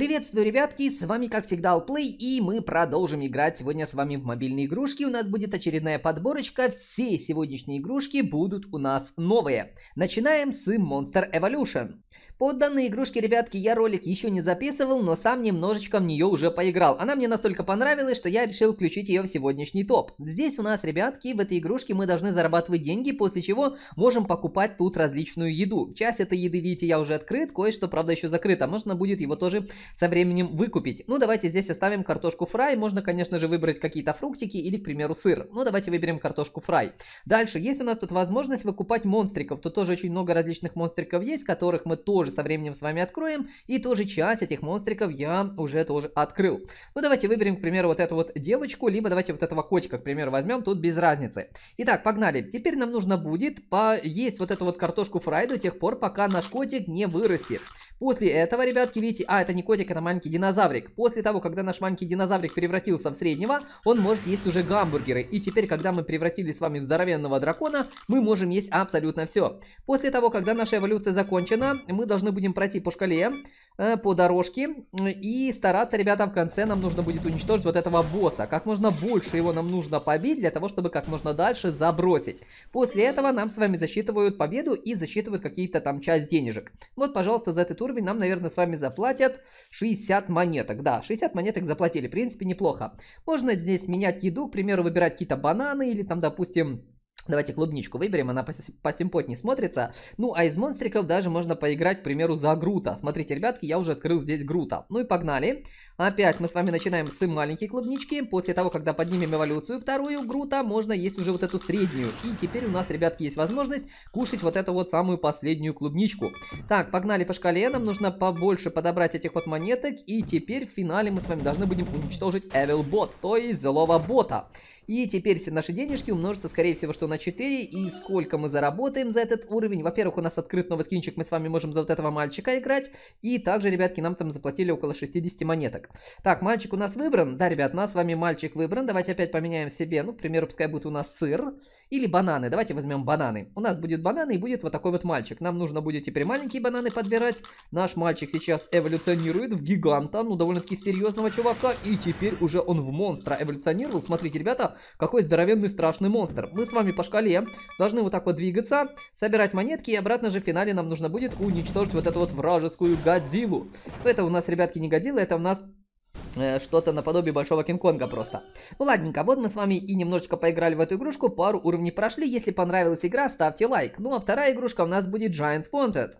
Приветствую, ребятки, с вами, как всегда, Алплей, и мы продолжим играть сегодня с вами в мобильные игрушки. У нас будет очередная подборочка, все сегодняшние игрушки будут у нас новые. Начинаем с Monster Evolution. Под данной игрушке, ребятки, я ролик еще не записывал, но сам немножечко в нее уже поиграл. Она мне настолько понравилась, что я решил включить ее в сегодняшний топ. Здесь у нас, ребятки, в этой игрушке мы должны зарабатывать деньги, после чего можем покупать тут различную еду. Часть этой еды, видите, я уже открыт, кое-что, правда, еще закрыто. Можно будет его тоже со временем выкупить. Ну, давайте здесь оставим картошку фрай. Можно, конечно же, выбрать какие-то фруктики или, к примеру, сыр. Ну, давайте выберем картошку фрай. Дальше, есть у нас тут возможность выкупать монстриков. Тут тоже очень много различных монстриков есть, которых мы тоже тоже со временем с вами откроем. И тоже часть этих монстриков я уже тоже открыл. Ну, давайте выберем, к примеру, вот эту вот девочку, либо давайте вот этого котика, к примеру, возьмем. Тут без разницы. Итак, погнали. Теперь нам нужно будет поесть вот эту вот картошку фрайду до тех пор, пока наш котик не вырастет. После этого, ребятки, видите, а, это не котик, это маленький динозаврик. После того, когда наш маленький динозаврик превратился в среднего, он может есть уже гамбургеры. И теперь, когда мы превратились с вами в здоровенного дракона, мы можем есть абсолютно все. После того, когда наша эволюция закончена, мы должны будем пройти по шкале Э, по дорожке. И стараться, ребята, в конце нам нужно будет уничтожить вот этого босса. Как можно больше его нам нужно побить, для того, чтобы как можно дальше забросить. После этого нам с вами засчитывают победу и засчитывают какие-то там часть денежек. Вот, пожалуйста, за этот уровень нам, наверное, с вами заплатят 60 монеток. Да, 60 монеток заплатили, в принципе, неплохо. Можно здесь менять еду, к примеру, выбирать какие-то бананы или там, допустим Давайте клубничку выберем, она посимпотнее смотрится. Ну, а из монстриков даже можно поиграть, к примеру, за Грута. Смотрите, ребятки, я уже открыл здесь Грута. Ну и погнали. Опять мы с вами начинаем с маленькой клубнички. После того, когда поднимем эволюцию вторую Грута, можно есть уже вот эту среднюю. И теперь у нас, ребятки, есть возможность кушать вот эту вот самую последнюю клубничку. Так, погнали по шкале. Нам нужно побольше подобрать этих вот монеток. И теперь в финале мы с вами должны будем уничтожить Evil Bot, то есть злого бота. И теперь все наши денежки умножатся, скорее всего, что на 4. И сколько мы заработаем за этот уровень? Во-первых, у нас открыт новый скинчик, мы с вами можем за вот этого мальчика играть. И также, ребятки, нам там заплатили около 60 монеток. Так, мальчик у нас выбран. Да, ребят, нас с вами мальчик выбран. Давайте опять поменяем себе. Ну, к примеру, пускай будет у нас сыр или бананы. Давайте возьмем бананы. У нас будет бананы и будет вот такой вот мальчик. Нам нужно будет теперь маленькие бананы подбирать. Наш мальчик сейчас эволюционирует в гиганта, ну, довольно-таки серьезного чувака. И теперь уже он в монстра эволюционировал. Смотрите, ребята, какой здоровенный страшный монстр. Мы с вами по шкале должны вот так вот двигаться, собирать монетки. И обратно же в финале нам нужно будет уничтожить вот эту вот вражескую Годзиллу. Это у нас, ребятки, не Годзилла, это у нас Э, что-то наподобие Большого Кинг-Конга просто. Ну ладненько, вот мы с вами и немножечко поиграли в эту игрушку, пару уровней прошли. Если понравилась игра, ставьте лайк. Ну а вторая игрушка у нас будет Giant Wanted.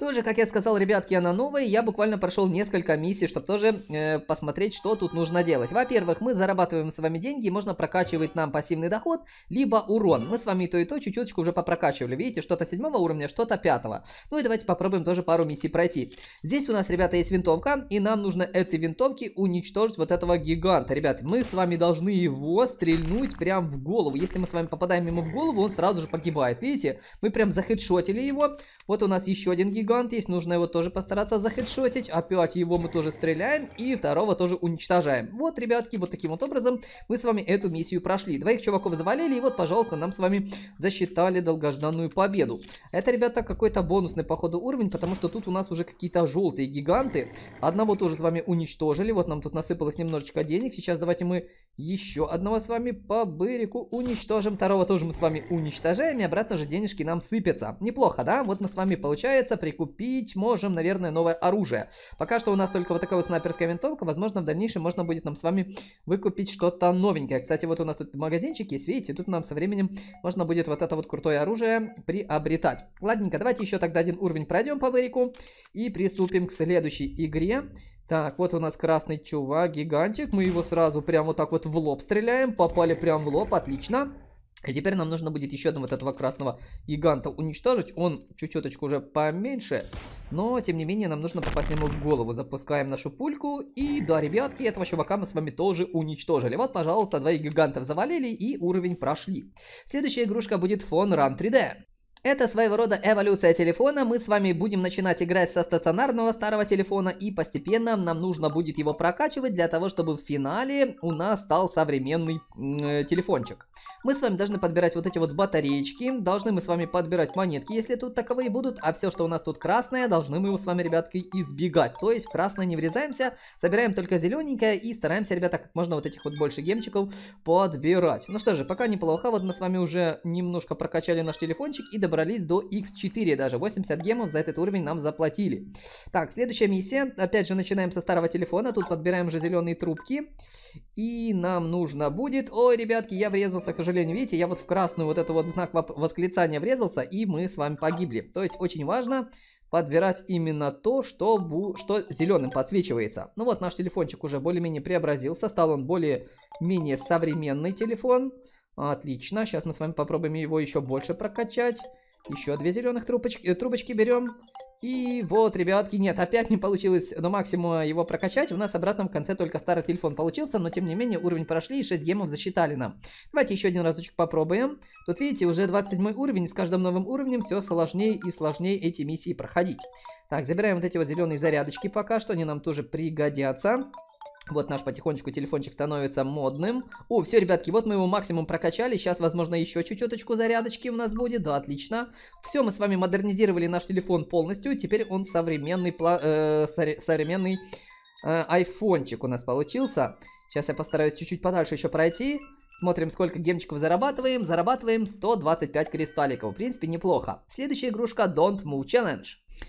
Тоже, как я сказал, ребятки, она новая, я буквально прошел несколько миссий, чтобы тоже э, посмотреть, что тут нужно делать. Во-первых, мы зарабатываем с вами деньги, можно прокачивать нам пассивный доход, либо урон. Мы с вами то, и то чуть-чуточку уже попрокачивали, видите, что-то седьмого уровня, что-то пятого. Ну и давайте попробуем тоже пару миссий пройти. Здесь у нас, ребята, есть винтовка, и нам нужно этой винтовки уничтожить вот этого гиганта. Ребят, мы с вами должны его стрельнуть прям в голову. Если мы с вами попадаем ему в голову, он сразу же погибает, видите? Мы прям захедшотили его. Вот у нас еще один гигант гигант есть, нужно его тоже постараться захедшотить. Опять его мы тоже стреляем, и второго тоже уничтожаем. Вот, ребятки, вот таким вот образом мы с вами эту миссию прошли. Двоих чуваков завалили, и вот, пожалуйста, нам с вами засчитали долгожданную победу. Это, ребята, какой-то бонусный, походу, уровень, потому что тут у нас уже какие-то желтые гиганты. Одного тоже с вами уничтожили, вот нам тут насыпалось немножечко денег. Сейчас давайте мы еще одного с вами по бырику уничтожим. Второго тоже мы с вами уничтожаем. И обратно же денежки нам сыпятся. Неплохо, да? Вот мы с вами, получается, прикупить можем, наверное, новое оружие. Пока что у нас только вот такая вот снайперская винтовка. Возможно, в дальнейшем можно будет нам с вами выкупить что-то новенькое. Кстати, вот у нас тут магазинчик есть, видите? Тут нам со временем можно будет вот это вот крутое оружие приобретать. Ладненько, давайте еще тогда один уровень пройдем по бырику. И приступим к следующей игре. Так, вот у нас красный чувак, гигантик. Мы его сразу прям вот так вот в лоб стреляем. Попали прям в лоб, отлично. И теперь нам нужно будет еще одного вот этого красного гиганта уничтожить. Он чуть-чуточку уже поменьше, но тем не менее нам нужно попасть ему в голову. Запускаем нашу пульку. И да, ребятки, этого чувака мы с вами тоже уничтожили. Вот, пожалуйста, двоих гигантов завалили и уровень прошли. Следующая игрушка будет Фон Run 3D. Это своего рода эволюция телефона. Мы с вами будем начинать играть со стационарного старого телефона и постепенно нам нужно будет его прокачивать для того, чтобы в финале у нас стал современный э, телефончик. Мы с вами должны подбирать вот эти вот батареечки, должны мы с вами подбирать монетки, если тут таковые будут, а все, что у нас тут красное, должны мы его с вами, ребятки, избегать. То есть в красное не врезаемся, собираем только зелененькое и стараемся, ребята, как можно вот этих вот больше гемчиков подбирать. Ну что же, пока неплохо, вот мы с вами уже немножко прокачали наш телефончик и добавили добрались до x4 даже. 80 гемов за этот уровень нам заплатили. Так, следующая миссия. Опять же, начинаем со старого телефона. Тут подбираем же зеленые трубки. И нам нужно будет... Ой, ребятки, я врезался, к сожалению. Видите, я вот в красную вот этот вот знак восклицания врезался, и мы с вами погибли. То есть очень важно подбирать именно то, что, бу... что зеленым подсвечивается. Ну вот, наш телефончик уже более-менее преобразился. Стал он более-менее современный телефон. Отлично. Сейчас мы с вами попробуем его еще больше прокачать. Еще две зеленых э, трубочки, трубочки берем. И вот, ребятки, нет, опять не получилось до максимума э, его прокачать. У нас обратно в конце только старый телефон получился, но тем не менее уровень прошли и 6 гемов засчитали нам. Давайте еще один разочек попробуем. Тут видите, уже 27 уровень, с каждым новым уровнем все сложнее и сложнее эти миссии проходить. Так, забираем вот эти вот зеленые зарядочки пока что, они нам тоже пригодятся. Вот наш потихонечку телефончик становится модным. О, все, ребятки, вот мы его максимум прокачали. Сейчас, возможно, еще чуть-чуточку зарядочки у нас будет. Да, отлично. Все, мы с вами модернизировали наш телефон полностью. Теперь он современный, э, современный э, айфончик у нас получился. Сейчас я постараюсь чуть-чуть подальше еще пройти. Смотрим, сколько гемчиков зарабатываем. Зарабатываем 125 кристалликов. В принципе, неплохо. Следующая игрушка Don't Move Challenge.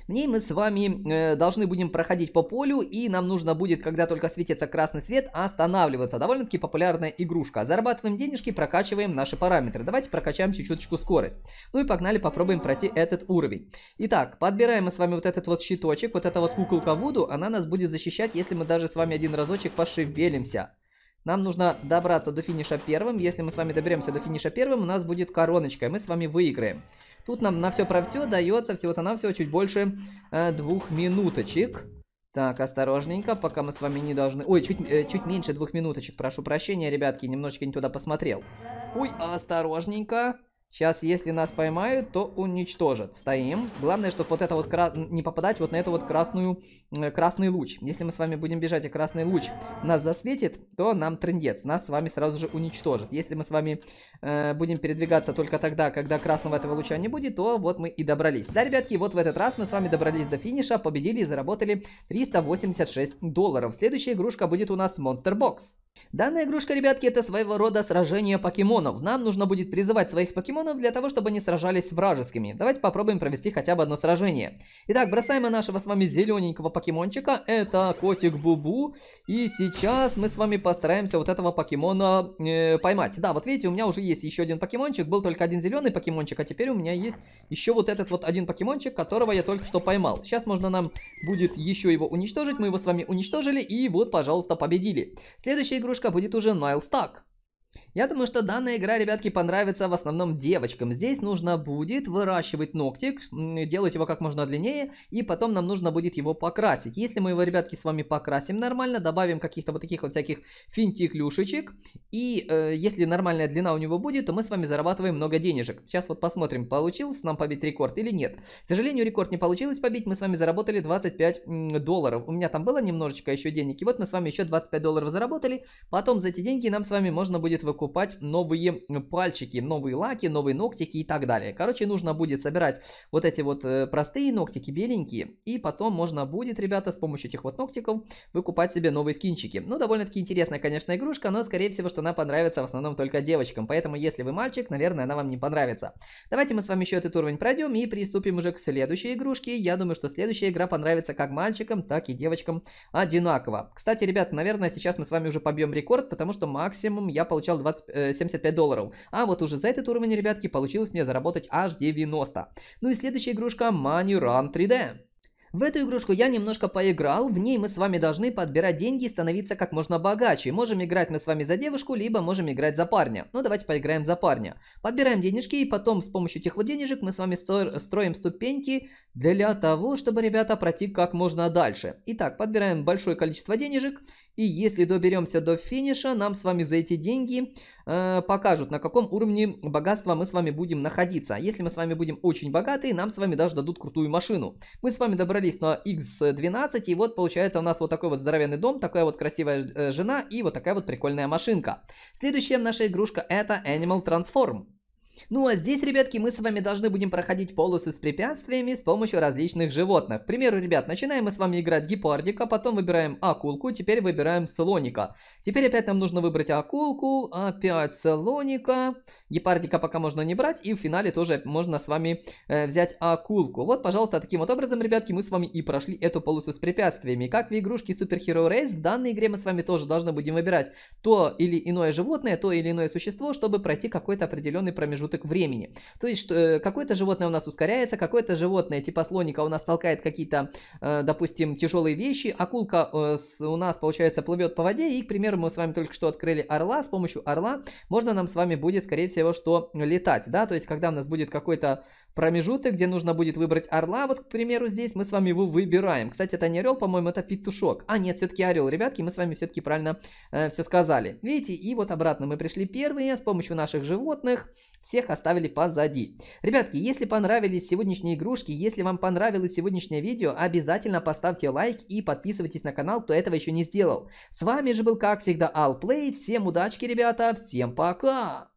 В ней мы с вами э, должны будем проходить по полю, и нам нужно будет, когда только светится красный свет, останавливаться. Довольно-таки популярная игрушка. Зарабатываем денежки, прокачиваем наши параметры. Давайте прокачаем чуть чуть скорость. Ну и погнали, попробуем пройти этот уровень. Итак, подбираем мы с вами вот этот вот щиточек, вот эта вот куколка Вуду, она нас будет защищать, если мы даже с вами один разочек пошевелимся. Нам нужно добраться до финиша первым. Если мы с вами доберемся до финиша первым, у нас будет короночка, и мы с вами выиграем. Тут нам на все про все дается всего-то нам всего чуть больше э, двух минуточек. Так, осторожненько, пока мы с вами не должны... Ой, чуть, э, чуть меньше двух минуточек, прошу прощения, ребятки, немножечко не туда посмотрел. Ой, осторожненько. Сейчас, если нас поймают, то уничтожат. Стоим. Главное, чтобы вот это вот кра... не попадать вот на эту вот красную э, красный луч. Если мы с вами будем бежать, и красный луч нас засветит, то нам трендец. Нас с вами сразу же уничтожат. Если мы с вами э, будем передвигаться только тогда, когда красного этого луча не будет, то вот мы и добрались. Да, ребятки, вот в этот раз мы с вами добрались до финиша, победили и заработали 386 долларов. Следующая игрушка будет у нас Monster Box. Данная игрушка, ребятки, это своего рода сражение покемонов. Нам нужно будет призывать своих покемонов для того, чтобы они сражались вражескими. Давайте попробуем провести хотя бы одно сражение. Итак, бросаем мы нашего с вами зелененького покемончика. Это котик Бубу. И сейчас мы с вами постараемся вот этого покемона э, поймать. Да, вот видите, у меня уже есть еще один покемончик. Был только один зеленый покемончик, а теперь у меня есть еще вот этот вот один покемончик, которого я только что поймал. Сейчас можно нам будет еще его уничтожить. Мы его с вами уничтожили и вот, пожалуйста, победили. Следующий игрушка будет уже Найл Стак. Я думаю, что данная игра, ребятки, понравится в основном девочкам. Здесь нужно будет выращивать ногтик, делать его как можно длиннее, и потом нам нужно будет его покрасить. Если мы его, ребятки, с вами покрасим нормально, добавим каких-то вот таких вот всяких финтиклюшечек, и э, если нормальная длина у него будет, то мы с вами зарабатываем много денежек. Сейчас вот посмотрим, получилось нам побить рекорд или нет. К сожалению, рекорд не получилось побить, мы с вами заработали 25 долларов. У меня там было немножечко еще денег, и вот мы с вами еще 25 долларов заработали, потом за эти деньги нам с вами можно будет выкупать покупать новые э, пальчики, новые лаки, новые ногтики и так далее. Короче, нужно будет собирать вот эти вот э, простые ногтики, беленькие, и потом можно будет, ребята, с помощью этих вот ногтиков выкупать себе новые скинчики. Ну, довольно-таки интересная, конечно, игрушка, но, скорее всего, что она понравится в основном только девочкам, поэтому, если вы мальчик, наверное, она вам не понравится. Давайте мы с вами еще этот уровень пройдем и приступим уже к следующей игрушке. Я думаю, что следующая игра понравится как мальчикам, так и девочкам одинаково. Кстати, ребят, наверное, сейчас мы с вами уже побьем рекорд, потому что максимум я получал 20 20, 75 э, долларов. А вот уже за этот уровень, ребятки, получилось мне заработать аж 90. Ну и следующая игрушка Money Run 3D. В эту игрушку я немножко поиграл, в ней мы с вами должны подбирать деньги и становиться как можно богаче. Можем играть мы с вами за девушку, либо можем играть за парня. Ну давайте поиграем за парня. Подбираем денежки и потом с помощью этих вот денежек мы с вами строим ступеньки для того, чтобы, ребята, пройти как можно дальше. Итак, подбираем большое количество денежек и если доберемся до финиша, нам с вами за эти деньги э, покажут, на каком уровне богатства мы с вами будем находиться. Если мы с вами будем очень богаты, нам с вами даже дадут крутую машину. Мы с вами добрались на X12, и вот получается у нас вот такой вот здоровенный дом, такая вот красивая э, жена и вот такая вот прикольная машинка. Следующая наша игрушка это Animal Transform. Ну а здесь, ребятки, мы с вами должны будем проходить полосы с препятствиями с помощью различных животных. К примеру, ребят, начинаем мы с вами играть с гепардика, потом выбираем акулку, теперь выбираем слоника. Теперь опять нам нужно выбрать акулку, опять слоника, гепардика пока можно не брать, и в финале тоже можно с вами э, взять акулку. Вот, пожалуйста, таким вот образом, ребятки, мы с вами и прошли эту полосу с препятствиями. Как в игрушке Super Hero Race, в данной игре мы с вами тоже должны будем выбирать то или иное животное, то или иное существо, чтобы пройти какой-то определенный промежуток промежуток времени. То есть э, какое-то животное у нас ускоряется, какое-то животное типа слоника у нас толкает какие-то, э, допустим, тяжелые вещи, акулка э, у нас, получается, плывет по воде, и, к примеру, мы с вами только что открыли орла, с помощью орла можно нам с вами будет, скорее всего, что летать, да, то есть когда у нас будет какой-то Промежуток, где нужно будет выбрать орла, вот, к примеру, здесь мы с вами его выбираем. Кстати, это не орел, по-моему, это петушок. А, нет, все-таки орел, ребятки, мы с вами все-таки правильно э, все сказали. Видите, и вот обратно мы пришли первые, с помощью наших животных всех оставили позади. Ребятки, если понравились сегодняшние игрушки, если вам понравилось сегодняшнее видео, обязательно поставьте лайк и подписывайтесь на канал, кто этого еще не сделал. С вами же был, как всегда, Алплей. Всем удачки, ребята, всем пока!